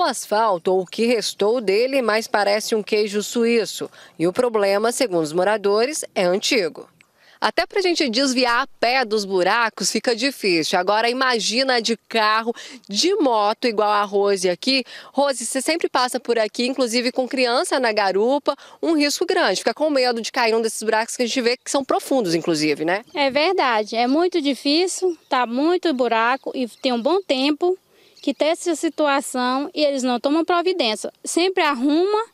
O asfalto, ou o que restou dele, mais parece um queijo suíço. E o problema, segundo os moradores, é antigo. Até para a gente desviar a pé dos buracos fica difícil. Agora imagina de carro, de moto, igual a Rose aqui. Rose, você sempre passa por aqui, inclusive com criança na garupa, um risco grande. Fica com medo de cair um desses buracos que a gente vê que são profundos, inclusive, né? É verdade, é muito difícil, tá muito buraco e tem um bom tempo que tem essa situação e eles não tomam providência. Sempre arruma,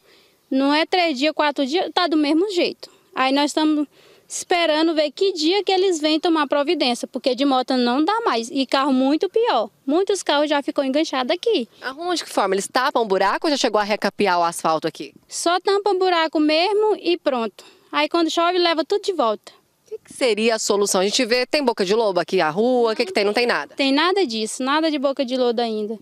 não é três dias, quatro dias, está do mesmo jeito. Aí nós estamos esperando ver que dia que eles vêm tomar providência, porque de moto não dá mais. E carro muito pior. Muitos carros já ficou enganchados aqui. Arruma de que forma? Eles tapam buraco ou já chegou a recapiar o asfalto aqui? Só tampam buraco mesmo e pronto. Aí quando chove, leva tudo de volta seria a solução? A gente vê, tem boca de lobo aqui a rua, o que, que tem? Não tem nada. Tem nada disso, nada de boca de lodo ainda.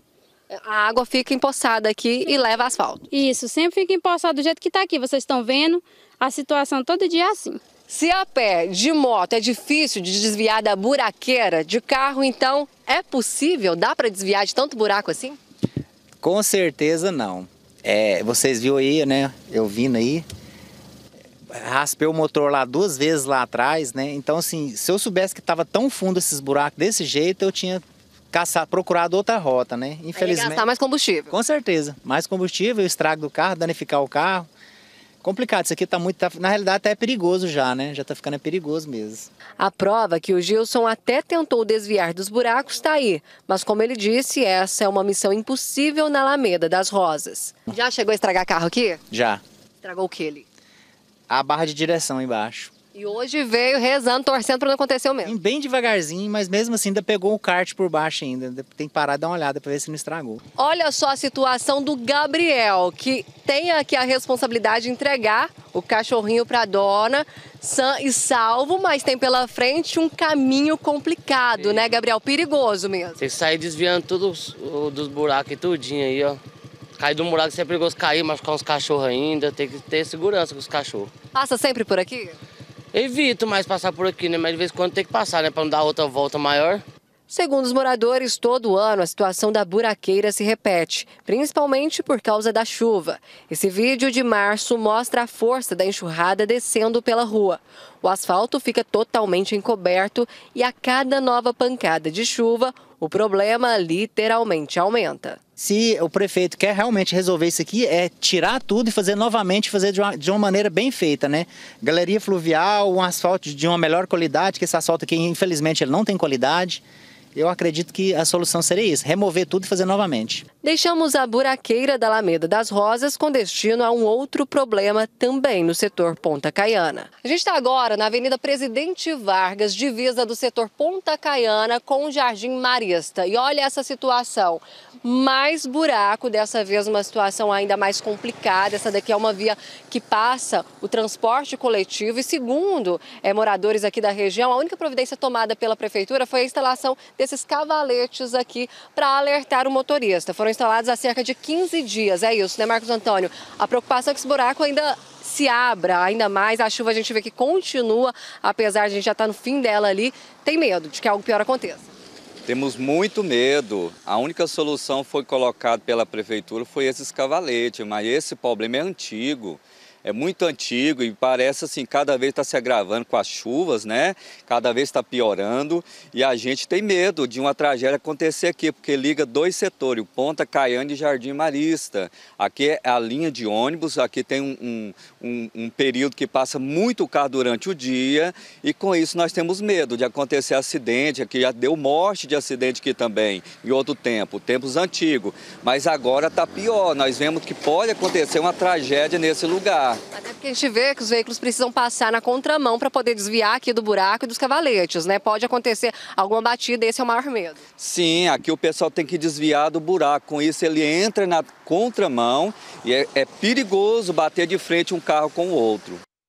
A água fica empoçada aqui e leva asfalto. Isso, sempre fica empoçada do jeito que está aqui. Vocês estão vendo a situação todo dia é assim. Se a pé, de moto, é difícil de desviar da buraqueira, de carro, então, é possível? Dá para desviar de tanto buraco assim? Com certeza não. É, vocês viram aí, né? Eu vindo aí, raspei o motor lá duas vezes lá atrás, né? Então, assim, se eu soubesse que estava tão fundo esses buracos desse jeito, eu tinha caçado procurado outra rota, né? Infelizmente. Aí gastar mais combustível. Com certeza. Mais combustível, o estrago do carro, danificar o carro. Complicado, isso aqui tá muito. Tá, na realidade, até é perigoso já, né? Já tá ficando é perigoso mesmo. A prova é que o Gilson até tentou desviar dos buracos tá aí. Mas, como ele disse, essa é uma missão impossível na Alameda das Rosas. Já chegou a estragar carro aqui? Já. Estragou o que ele? a barra de direção embaixo. E hoje veio rezando, torcendo para não acontecer o mesmo. Bem devagarzinho, mas mesmo assim ainda pegou o kart por baixo ainda. Tem que parar e dar uma olhada para ver se não estragou. Olha só a situação do Gabriel, que tem aqui a responsabilidade de entregar o cachorrinho para a dona, sã e salvo, mas tem pela frente um caminho complicado, né, Gabriel? Perigoso mesmo. Tem que sair desviando todos os buracos e tudinho aí, ó. Cair do buraco sempre é perigoso cair, com uns cachorros ainda, tem que ter segurança com os cachorros. Passa sempre por aqui? Evito mais passar por aqui, né? Mas de vez em quando tem que passar, né? Para não dar outra volta maior. Segundo os moradores, todo ano a situação da buraqueira se repete, principalmente por causa da chuva. Esse vídeo de março mostra a força da enxurrada descendo pela rua. O asfalto fica totalmente encoberto e a cada nova pancada de chuva, o problema literalmente aumenta. Se o prefeito quer realmente resolver isso aqui, é tirar tudo e fazer novamente, fazer de uma, de uma maneira bem feita, né? Galeria fluvial, um asfalto de uma melhor qualidade, que esse asfalto aqui, infelizmente, ele não tem qualidade. Eu acredito que a solução seria isso, remover tudo e fazer novamente deixamos a buraqueira da Alameda das Rosas com destino a um outro problema também no setor Ponta Caiana. A gente está agora na Avenida Presidente Vargas, divisa do setor Ponta Caiana com o Jardim Marista. E olha essa situação, mais buraco, dessa vez uma situação ainda mais complicada. Essa daqui é uma via que passa o transporte coletivo e segundo é, moradores aqui da região, a única providência tomada pela prefeitura foi a instalação desses cavaletes aqui para alertar o motorista. Foram instalados há cerca de 15 dias. É isso, né, Marcos Antônio? A preocupação é que esse buraco ainda se abra ainda mais. A chuva a gente vê que continua, apesar de a gente já estar tá no fim dela ali. Tem medo de que algo pior aconteça. Temos muito medo. A única solução foi colocada pela prefeitura foi esses cavaletes, mas esse problema é antigo é muito antigo e parece assim, cada vez está se agravando com as chuvas, né? Cada vez está piorando e a gente tem medo de uma tragédia acontecer aqui, porque liga dois setores, o Ponta Caiana e Jardim Marista. Aqui é a linha de ônibus, aqui tem um, um, um período que passa muito carro durante o dia e com isso nós temos medo de acontecer acidente, aqui já deu morte de acidente aqui também, em outro tempo, tempos antigos. Mas agora está pior, nós vemos que pode acontecer uma tragédia nesse lugar. Até porque a gente vê que os veículos precisam passar na contramão para poder desviar aqui do buraco e dos cavaletes, né? Pode acontecer alguma batida, esse é o maior medo. Sim, aqui o pessoal tem que desviar do buraco. Com isso, ele entra na contramão e é, é perigoso bater de frente um carro com o outro.